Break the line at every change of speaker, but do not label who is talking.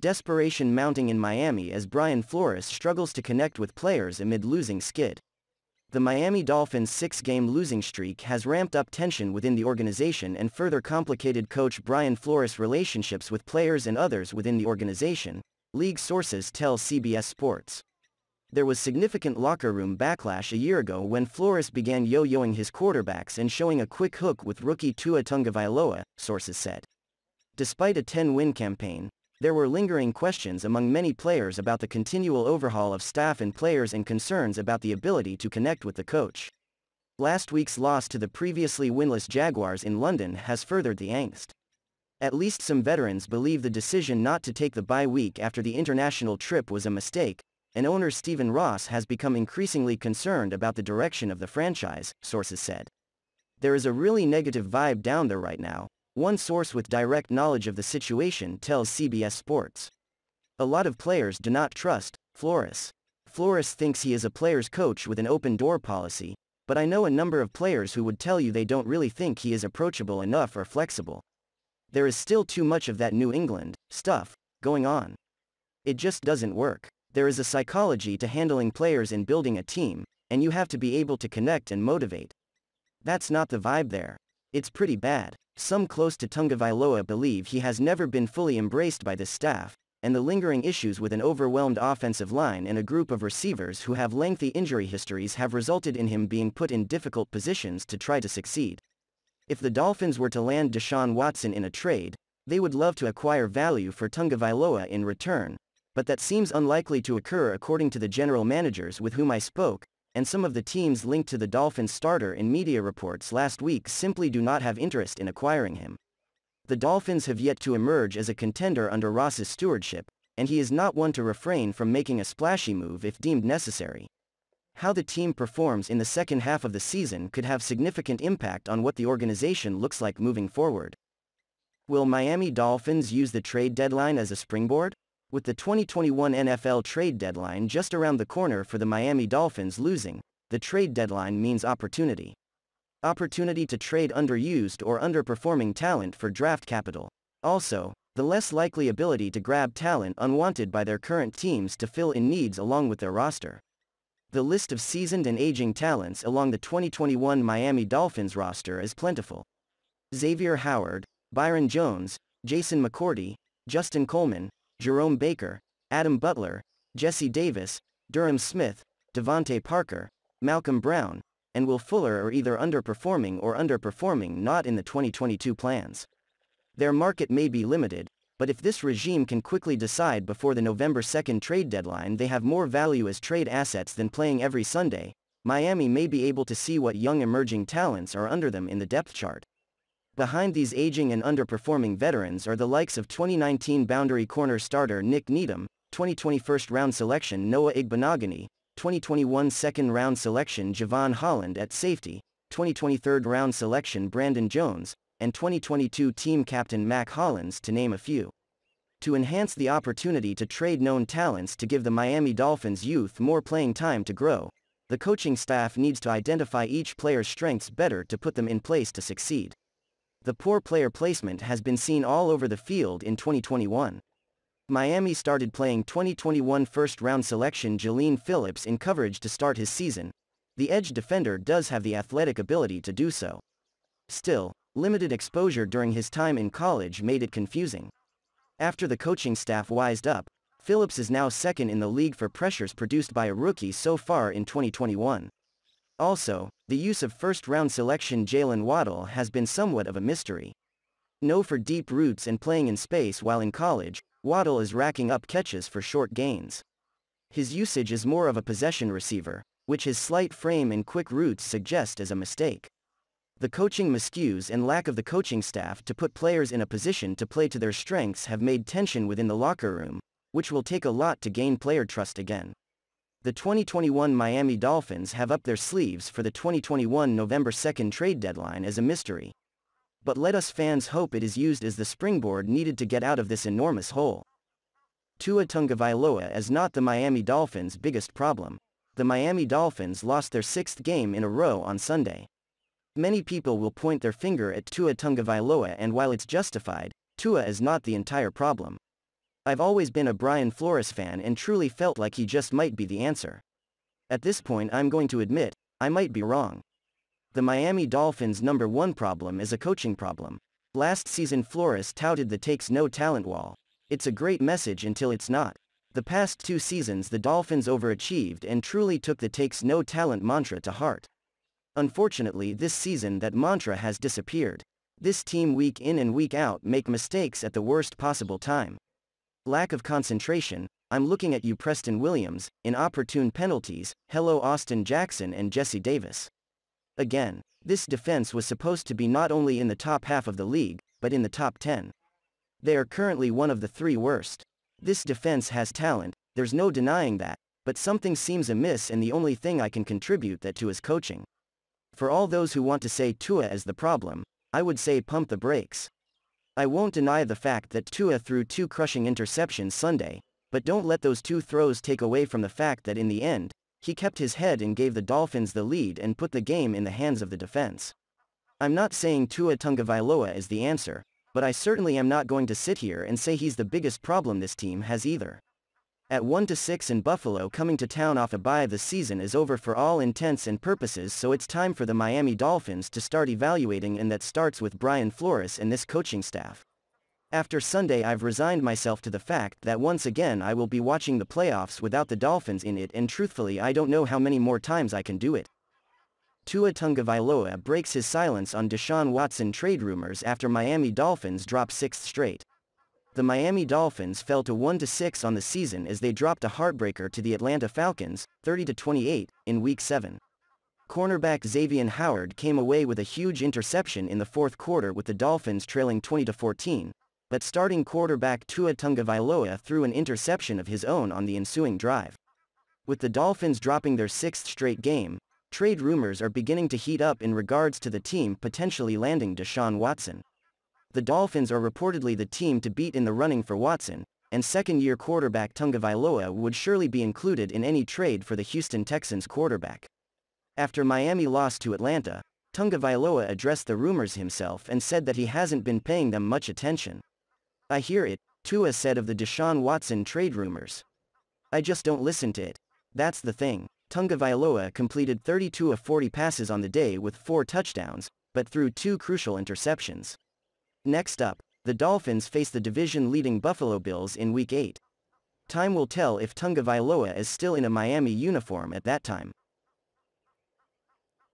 desperation mounting in Miami as Brian Flores struggles to connect with players amid losing skid. The Miami Dolphins' six-game losing streak has ramped up tension within the organization and further complicated coach Brian Flores' relationships with players and others within the organization, league sources tell CBS Sports. There was significant locker room backlash a year ago when Flores began yo-yoing his quarterbacks and showing a quick hook with rookie Tua Tungavailoa, sources said. Despite a 10-win campaign, there were lingering questions among many players about the continual overhaul of staff and players and concerns about the ability to connect with the coach. Last week's loss to the previously winless Jaguars in London has furthered the angst. At least some veterans believe the decision not to take the bye week after the international trip was a mistake, and owner Stephen Ross has become increasingly concerned about the direction of the franchise, sources said. There is a really negative vibe down there right now, one source with direct knowledge of the situation tells CBS Sports. A lot of players do not trust Flores. Flores thinks he is a player's coach with an open door policy, but I know a number of players who would tell you they don't really think he is approachable enough or flexible. There is still too much of that New England stuff going on. It just doesn't work. There is a psychology to handling players and building a team, and you have to be able to connect and motivate. That's not the vibe there. It's pretty bad. Some close to Tungavailoa believe he has never been fully embraced by the staff, and the lingering issues with an overwhelmed offensive line and a group of receivers who have lengthy injury histories have resulted in him being put in difficult positions to try to succeed. If the Dolphins were to land Deshaun Watson in a trade, they would love to acquire value for Tungavailoa in return, but that seems unlikely to occur according to the general managers with whom I spoke, and some of the teams linked to the Dolphins starter in media reports last week simply do not have interest in acquiring him. The Dolphins have yet to emerge as a contender under Ross's stewardship, and he is not one to refrain from making a splashy move if deemed necessary. How the team performs in the second half of the season could have significant impact on what the organization looks like moving forward. Will Miami Dolphins use the trade deadline as a springboard? with the 2021 NFL trade deadline just around the corner for the Miami Dolphins losing, the trade deadline means opportunity. Opportunity to trade underused or underperforming talent for draft capital. Also, the less likely ability to grab talent unwanted by their current teams to fill in needs along with their roster. The list of seasoned and aging talents along the 2021 Miami Dolphins roster is plentiful. Xavier Howard, Byron Jones, Jason McCourty, Justin Coleman, Jerome Baker, Adam Butler, Jesse Davis, Durham Smith, Devonte Parker, Malcolm Brown, and Will Fuller are either underperforming or underperforming not in the 2022 plans. Their market may be limited, but if this regime can quickly decide before the November 2nd trade deadline they have more value as trade assets than playing every Sunday, Miami may be able to see what young emerging talents are under them in the depth chart. Behind these aging and underperforming veterans are the likes of 2019 boundary corner starter Nick Needham, 2020 first round selection Noah Igbenogany, 2021 second round selection Javon Holland at safety, 2023 round selection Brandon Jones, and 2022 team captain Mac Hollins to name a few. To enhance the opportunity to trade known talents to give the Miami Dolphins youth more playing time to grow, the coaching staff needs to identify each player's strengths better to put them in place to succeed the poor player placement has been seen all over the field in 2021. Miami started playing 2021 first-round selection Jaleen Phillips in coverage to start his season. The edge defender does have the athletic ability to do so. Still, limited exposure during his time in college made it confusing. After the coaching staff wised up, Phillips is now second in the league for pressures produced by a rookie so far in 2021. Also, the use of first-round selection Jalen Waddell has been somewhat of a mystery. No for deep roots and playing in space while in college, Waddell is racking up catches for short gains. His usage is more of a possession receiver, which his slight frame and quick roots suggest is a mistake. The coaching miscues and lack of the coaching staff to put players in a position to play to their strengths have made tension within the locker room, which will take a lot to gain player trust again the 2021 Miami Dolphins have up their sleeves for the 2021 November 2nd trade deadline as a mystery. But let us fans hope it is used as the springboard needed to get out of this enormous hole. Tua Tungavailoa is not the Miami Dolphins' biggest problem. The Miami Dolphins lost their sixth game in a row on Sunday. Many people will point their finger at Tua Tungavailoa and while it's justified, Tua is not the entire problem. I've always been a Brian Flores fan and truly felt like he just might be the answer. At this point I'm going to admit, I might be wrong. The Miami Dolphins' number one problem is a coaching problem. Last season Flores touted the takes no talent wall. It's a great message until it's not. The past two seasons the Dolphins overachieved and truly took the takes no talent mantra to heart. Unfortunately this season that mantra has disappeared. This team week in and week out make mistakes at the worst possible time. Lack of concentration, I'm looking at you Preston Williams, inopportune penalties, hello Austin Jackson and Jesse Davis. Again, this defense was supposed to be not only in the top half of the league, but in the top 10. They are currently one of the three worst. This defense has talent, there's no denying that, but something seems amiss and the only thing I can contribute that to is coaching. For all those who want to say Tua is the problem, I would say pump the brakes. I won't deny the fact that Tua threw two crushing interceptions Sunday, but don't let those two throws take away from the fact that in the end, he kept his head and gave the Dolphins the lead and put the game in the hands of the defense. I'm not saying Tua Tungavailoa is the answer, but I certainly am not going to sit here and say he's the biggest problem this team has either. At 1-6 in Buffalo coming to town off a bye the season is over for all intents and purposes so it's time for the Miami Dolphins to start evaluating and that starts with Brian Flores and this coaching staff. After Sunday I've resigned myself to the fact that once again I will be watching the playoffs without the Dolphins in it and truthfully I don't know how many more times I can do it. Tua Tungavailoa breaks his silence on Deshaun Watson trade rumors after Miami Dolphins drop sixth straight the Miami Dolphins fell to 1-6 on the season as they dropped a heartbreaker to the Atlanta Falcons, 30-28, in Week 7. Cornerback Xavier Howard came away with a huge interception in the fourth quarter with the Dolphins trailing 20-14, but starting quarterback Tua Tungavailoa threw an interception of his own on the ensuing drive. With the Dolphins dropping their sixth straight game, trade rumors are beginning to heat up in regards to the team potentially landing Deshaun Watson the Dolphins are reportedly the team to beat in the running for Watson, and second-year quarterback Tungavailoa would surely be included in any trade for the Houston Texans quarterback. After Miami lost to Atlanta, Tungavailoa addressed the rumors himself and said that he hasn't been paying them much attention. I hear it, Tua said of the Deshaun Watson trade rumors. I just don't listen to it. That's the thing. Tungavailoa completed 32 of 40 passes on the day with four touchdowns, but threw two crucial interceptions. Next up, the Dolphins face the division-leading Buffalo Bills in Week 8. Time will tell if Tungaviloa is still in a Miami uniform at that time.